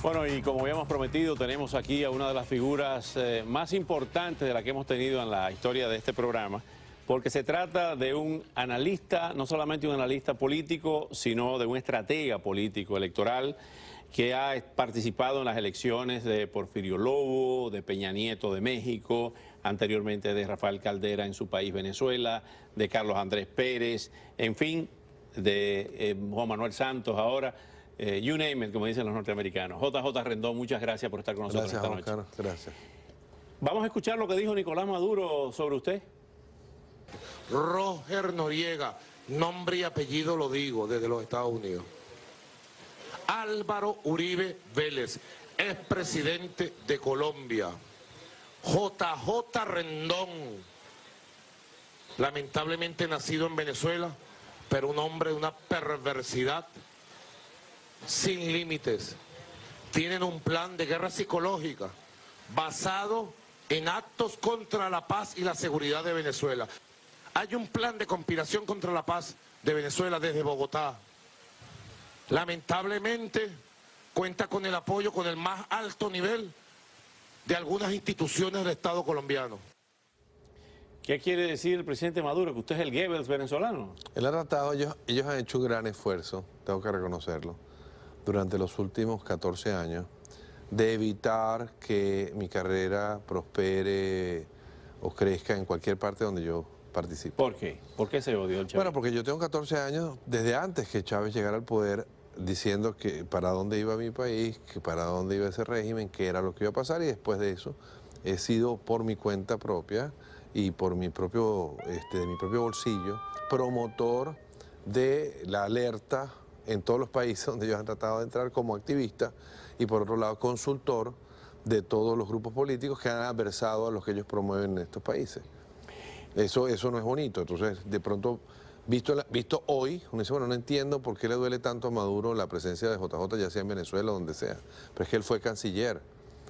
Bueno, y como habíamos prometido, tenemos aquí a una de las figuras eh, más importantes de la que hemos tenido en la historia de este programa, porque se trata de un analista, no solamente un analista político, sino de un estratega político electoral que ha participado en las elecciones de Porfirio Lobo, de Peña Nieto de México, anteriormente de Rafael Caldera en su país Venezuela, de Carlos Andrés Pérez, en fin, de eh, Juan Manuel Santos ahora. Eh, you name it, como dicen los norteamericanos. JJ Rendón, muchas gracias por estar con nosotros gracias, esta noche. gracias. Vamos a escuchar lo que dijo Nicolás Maduro sobre usted. Roger Noriega, nombre y apellido lo digo desde los Estados Unidos. Álvaro Uribe Vélez, expresidente de Colombia. JJ Rendón, lamentablemente nacido en Venezuela, pero un hombre de una perversidad sin límites. Tienen un plan de guerra psicológica basado en actos contra la paz y la seguridad de Venezuela. Hay un plan de conspiración contra la paz de Venezuela desde Bogotá. Lamentablemente cuenta con el apoyo, con el más alto nivel de algunas instituciones del Estado colombiano. ¿Qué quiere decir el presidente Maduro? ¿Que usted es el Goebbels venezolano? Él ha tratado, ellos, ellos han hecho un gran esfuerzo, tengo que reconocerlo durante los últimos 14 años de evitar que mi carrera prospere o crezca en cualquier parte donde yo participe. ¿Por qué? ¿Por qué se odió el Chávez? Bueno, porque yo tengo 14 años desde antes que Chávez llegara al poder diciendo que para dónde iba mi país, que para dónde iba ese régimen, qué era lo que iba a pasar y después de eso he sido por mi cuenta propia y por mi propio, este, de mi propio bolsillo promotor de la alerta en todos los países donde ellos han tratado de entrar como activista y por otro lado consultor de todos los grupos políticos que han adversado a los que ellos promueven en estos países. Eso, eso no es bonito. Entonces, de pronto, visto, visto hoy, uno dice, bueno, no entiendo por qué le duele tanto a Maduro la presencia de JJ, ya sea en Venezuela o donde sea. Pero es que él fue canciller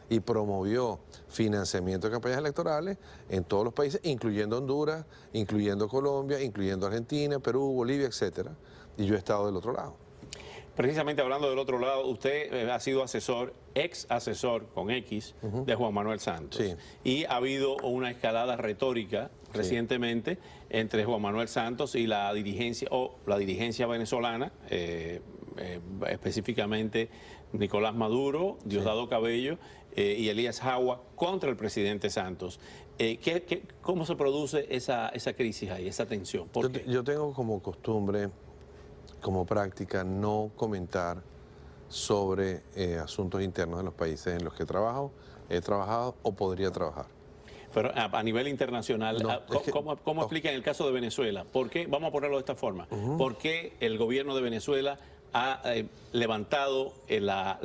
y promovió financiamiento de campañas electorales en todos los países, incluyendo Honduras, incluyendo Colombia, incluyendo Argentina, Perú, Bolivia, etcétera Y yo he estado del otro lado. Precisamente hablando del otro lado, usted eh, ha sido asesor, ex asesor con X, de Juan Manuel Santos. Y ha habido una escalada retórica recientemente entre Juan Manuel Santos y la dirigencia, o la dirigencia venezolana, eh, eh, específicamente Nicolás Maduro, Diosdado Cabello y Elías Jagua contra el presidente Santos. cómo se produce esa, crisis ahí, esa tensión? yo tengo como costumbre como práctica no comentar sobre eh, asuntos internos de los países en los que trabajo, he trabajado o podría trabajar. Pero ah, a, nivel internacional, ah, ¿cómo, explica en el caso de Venezuela? ¿Por qué, vamos a ponerlo de esta forma, por qué el gobierno de Venezuela ha eh, levantado eh, la,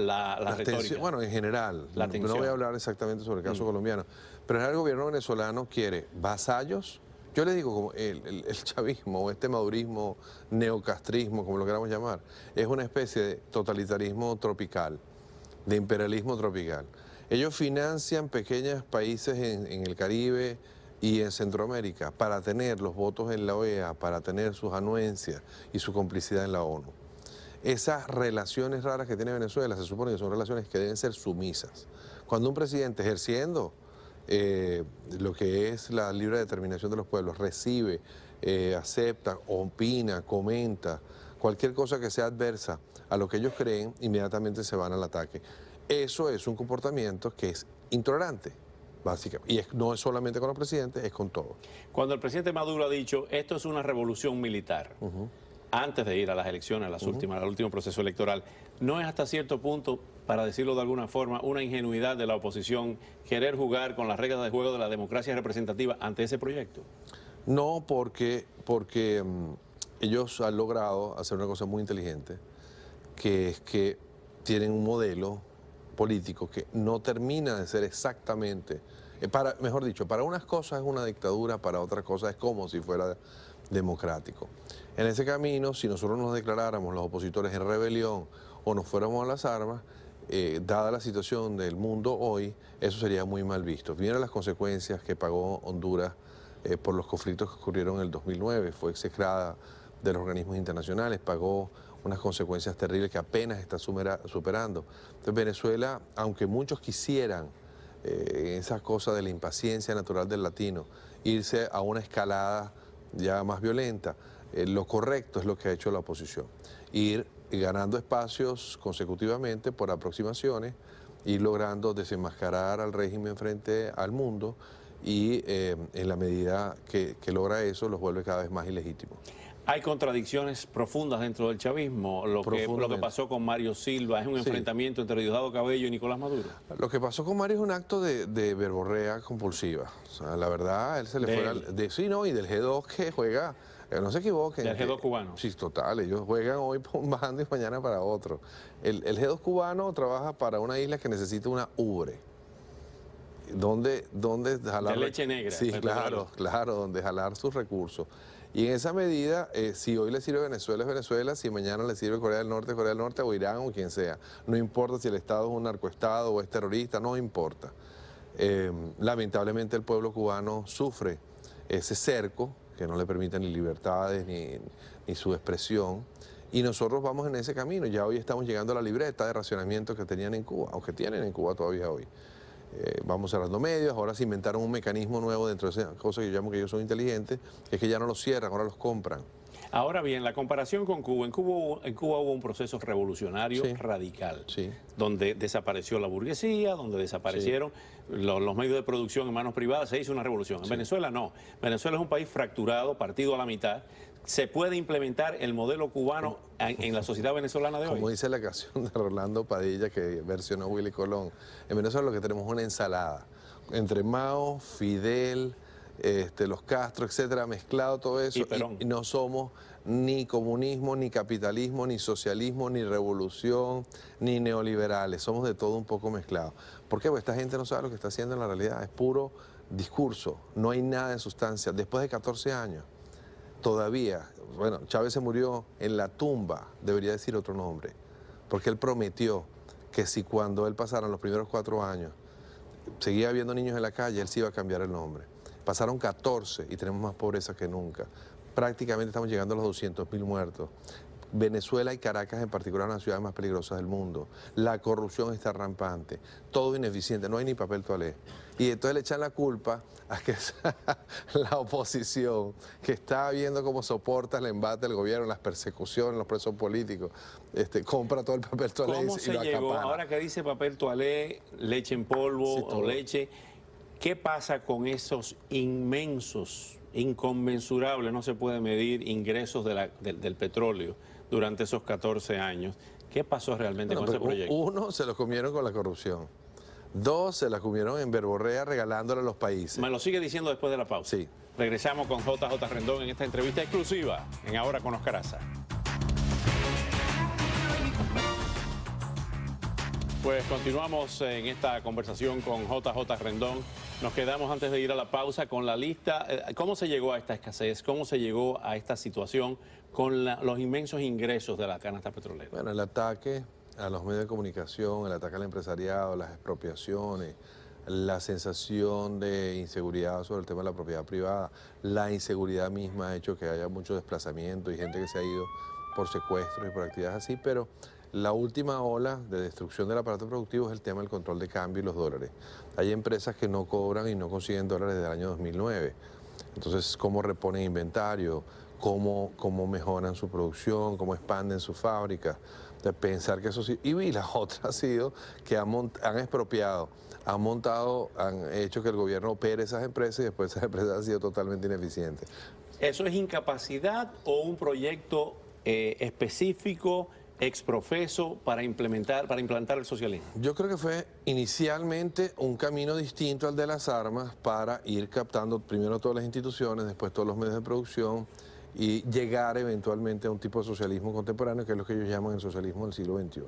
bueno, en general, no, voy a hablar exactamente sobre el caso mm. colombiano, pero el gobierno venezolano quiere vasallos, yo le digo, como el, chavismo o este madurismo, neocastrismo, como lo queramos llamar, es una especie de totalitarismo tropical, de imperialismo tropical. Ellos financian pequeños países en, en el Caribe y en Centroamérica para tener los votos en la OEA, para tener sus anuencias y su complicidad en la ONU. Esas relaciones raras que tiene Venezuela se supone que son relaciones que deben ser sumisas. Cuando un presidente ejerciendo eh, lo que es la libre determinación de los pueblos, recibe, eh, acepta, opina, comenta, cualquier cosa que sea adversa a lo que ellos creen, inmediatamente se van al ataque. Eso es un comportamiento que es intolerante. Básicamente. Y no es solamente con los presidentes, es con todos. Cuando el presidente Maduro ha dicho, esto es una revolución militar, antes de ir a las elecciones, al último proceso electoral, ¿no es hasta cierto punto para decirlo de alguna forma, una ingenuidad de la oposición querer jugar con las reglas de juego de la democracia representativa ante ese proyecto? No, porque, porque mm, ellos han logrado hacer una cosa muy inteligente, que es que tienen un modelo político que no termina de ser exactamente, eh, mejor dicho, para unas cosas es una dictadura, para otras cosas es como si fuera democrático. En ese camino, si nosotros nos declaráramos los opositores en rebelión o nos fuéramos a las armas, eh, dada la situación del mundo hoy, eso sería muy mal visto. Vieron las consecuencias que pagó Honduras eh, por los conflictos que ocurrieron en el 2009, fue execrada de los organismos internacionales, pagó unas consecuencias terribles que apenas está superando. Entonces Venezuela, aunque muchos quisieran eh, esas cosas de la impaciencia natural del latino, irse a una escalada ya más violenta, eh, lo correcto es lo que ha hecho la oposición, ir ganando espacios consecutivamente por aproximaciones y logrando desenmascarar al régimen frente al mundo y eh, en la medida que, logra eso los vuelve cada vez más ilegítimos. Hay contradicciones profundas dentro del chavismo. Lo que, pasó con Mario Silva es un enfrentamiento entre Diosdado Cabello y Nicolás Maduro. Lo que pasó con Mario es un acto de, de verborrea compulsiva. la verdad, él se le fue al, de sí, no, y del G2 que juega eh, no se equivoquen. el eh, G2 cubano. Sí, total, ellos juegan hoy por un bando y mañana para otro. El, el, G2 cubano trabaja para una isla que necesita una ubre. Donde, jalar... De leche negra. Sí, claro, claro, donde jalar sus recursos. Y en esa medida, eh, si hoy le sirve Venezuela, es Venezuela, si mañana le sirve Corea del Norte, Corea del Norte, o Irán, o quien sea. No importa si el Estado es un narcoestado o es terrorista, no importa. lamentablemente el pueblo cubano sufre ese cerco que no le permiten ni libertades ni, su expresión. Y nosotros vamos en ese camino. Ya hoy estamos llegando a la libreta de racionamiento que tenían en Cuba, o que tienen en Cuba todavía hoy. Eh, vamos cerrando medios, ahora se inventaron un mecanismo nuevo dentro de esa cosa que yo llamo que ellos son inteligentes, es que ya no los cierran, ahora los compran. Ahora bien, la comparación con Cuba. En Cuba, en Cuba hubo un proceso revolucionario radical, donde desapareció la burguesía, donde desaparecieron los, medios de producción en manos privadas, se hizo una revolución. En Venezuela no. Venezuela es un país fracturado, partido a la mitad. Se puede implementar el modelo cubano en, en la sociedad venezolana de hoy. Como dice la canción de Rolando Padilla que versionó Willy Colón, en Venezuela lo que tenemos es una ensalada entre Mao, Fidel, este, los Castro, etcétera, mezclado todo eso. Y, no somos ni comunismo, ni capitalismo, ni socialismo, ni revolución, ni neoliberales. Somos de todo un poco mezclado ¿Por qué? Porque esta gente no sabe lo que está haciendo en la realidad. Es puro discurso. No hay nada de sustancia. Después de 14 años, todavía, bueno, Chávez se murió en la tumba, debería decir otro nombre, porque él prometió que si cuando él pasara los primeros cuatro años seguía habiendo niños en la calle, él sí iba a cambiar el nombre. Pasaron 14 y tenemos más pobreza que nunca. Prácticamente estamos llegando a los 200.000 muertos. Venezuela y Caracas en particular son las ciudades más peligrosas del mundo. La corrupción está rampante, todo ineficiente, no hay ni papel toalé. Y entonces le echan la culpa a que la oposición, que está viendo cómo soporta el embate del gobierno, las persecuciones, los presos políticos, este, compra todo el papel toalé y, se lo Ahora que dice papel toalé, leche en polvo o leche, ¿Qué pasa con esos inmensos, inconmensurables, no se puede medir, ingresos del petróleo durante esos 14 años? ¿Qué pasó realmente con ese proyecto? Uno, se los comieron con la corrupción. Dos, se las comieron en verborrea regalándole a los países. Me lo sigue diciendo después de la pausa. Sí. Regresamos con JJ Rendón en esta entrevista exclusiva en Ahora con Oscar Aza. Pues continuamos en esta conversación con JJ Rendón. Nos quedamos antes de ir a la pausa con la lista. Eh, ¿Cómo se llegó a esta escasez? ¿Cómo se llegó a esta situación con los inmensos ingresos de la canasta petrolera? Bueno, el ataque a los medios de comunicación, el ataque al empresariado, las expropiaciones, la sensación de inseguridad sobre el tema de la propiedad privada, la inseguridad misma ha hecho que haya mucho desplazamiento y gente que se ha ido por secuestros y por actividades así, pero la última ola de destrucción del aparato productivo es el tema del control de cambio y los dólares. Hay empresas que no cobran y no consiguen dólares desde el año 2009. Entonces, ¿cómo reponen inventario? ¿Cómo, cómo mejoran su producción? ¿Cómo expanden su fábrica. pensar que eso sí. Y, la otra ha sido que han, expropiado, han montado, han hecho que el gobierno opere esas empresas y después esas empresas han sido totalmente ineficientes. ¿Eso es incapacidad o un proyecto eh, específico? exprofeso para implementar, para implantar el socialismo? Yo creo que fue inicialmente un camino distinto al de las armas para ir captando primero todas las instituciones, después todos los medios de producción y llegar eventualmente a un tipo de socialismo contemporáneo que es lo que ellos llaman el socialismo del siglo XXI.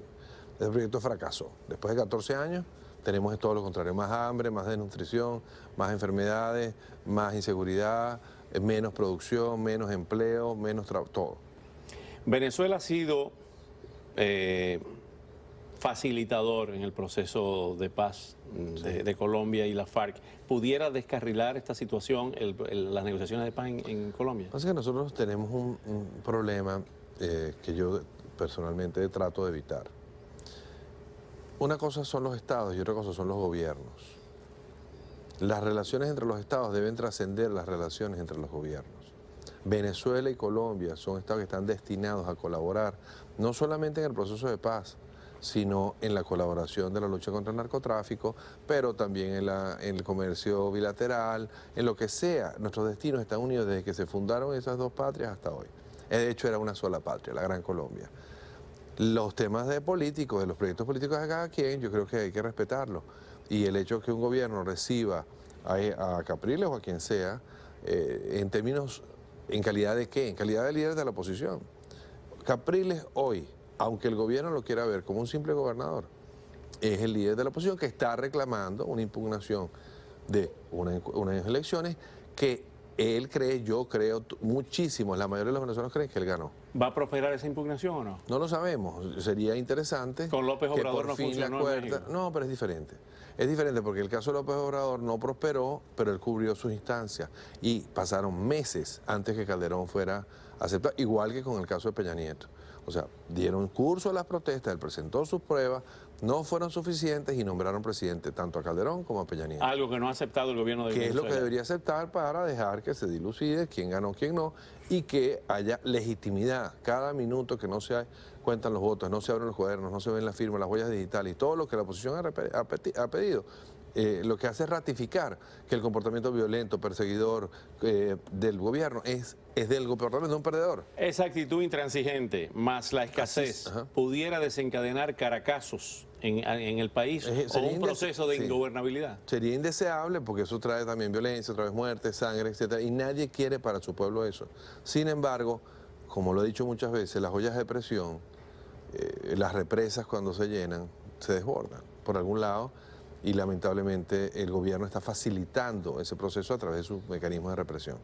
Ese proyecto fracasó. Después de 14 años tenemos todo lo contrario, más hambre, más desnutrición, más enfermedades, más inseguridad, menos producción, menos empleo, menos trabajo, todo. Venezuela ha sido eh, facilitador en el proceso de paz mm, de, Colombia y la FARC, ¿pudiera descarrilar esta situación, las negociaciones de paz en, Colombia? que nosotros tenemos un, problema eh, que yo personalmente trato de evitar. Una cosa son los estados y otra cosa son los gobiernos. Las relaciones entre los estados deben trascender las relaciones entre los gobiernos. Venezuela y Colombia son estados que están destinados a colaborar no solamente en el proceso de paz, sino en la colaboración de la lucha contra el narcotráfico, pero también en, el comercio bilateral, en lo que sea. Nuestros destinos están unidos desde que se fundaron esas dos patrias hasta hoy. Eh, de hecho, era una sola patria, la Gran Colombia. Los temas de políticos, de los proyectos políticos de cada quien, yo creo que hay que respetarlo Y el hecho de que un gobierno reciba a, Capriles o a quien sea, eh, en términos, ¿en calidad de qué? En calidad de líder de la oposición. Capriles hoy, aunque el gobierno lo quiera ver como un simple gobernador, es el líder de la oposición que está reclamando una impugnación de una, unas elecciones que él cree, yo creo, muchísimo, la mayoría de los venezolanos creen que él ganó. ¿Va a prosperar esa impugnación o no? No lo sabemos, sería interesante. Con López Obrador no No, pero es diferente. Es diferente porque el caso de López Obrador no prosperó, pero él cubrió sus instancias y pasaron meses antes que Calderón fuera Acepta igual que con el caso de Peña Nieto. O sea, dieron curso a las protestas, él presentó sus pruebas, no fueron suficientes y nombraron presidente tanto a Calderón como a Peña Nieto. Algo que no ha aceptado el gobierno de Que es lo que debería aceptar para dejar que se dilucide quién ganó, quién no, y que haya legitimidad. Cada minuto que no se cuentan los votos, no se abren los cuadernos, no se ven las firmas, las huellas digitales y todo lo que la oposición ha pedido eh, lo que hace es ratificar que el comportamiento violento, perseguidor eh, del gobierno es, es del comportamiento de un perdedor. Esa actitud intransigente más la escasez pudiera desencadenar caracazos en, el país o un proceso de ingobernabilidad. Sería indeseable porque eso trae también violencia, otra vez muerte, sangre, etcétera, y nadie quiere para su pueblo eso. Sin embargo, como lo he dicho muchas veces, las ollas de presión, eh, las represas cuando se llenan, se desbordan. Por algún lado y lamentablemente el gobierno está facilitando ese proceso a través de sus mecanismos de represión.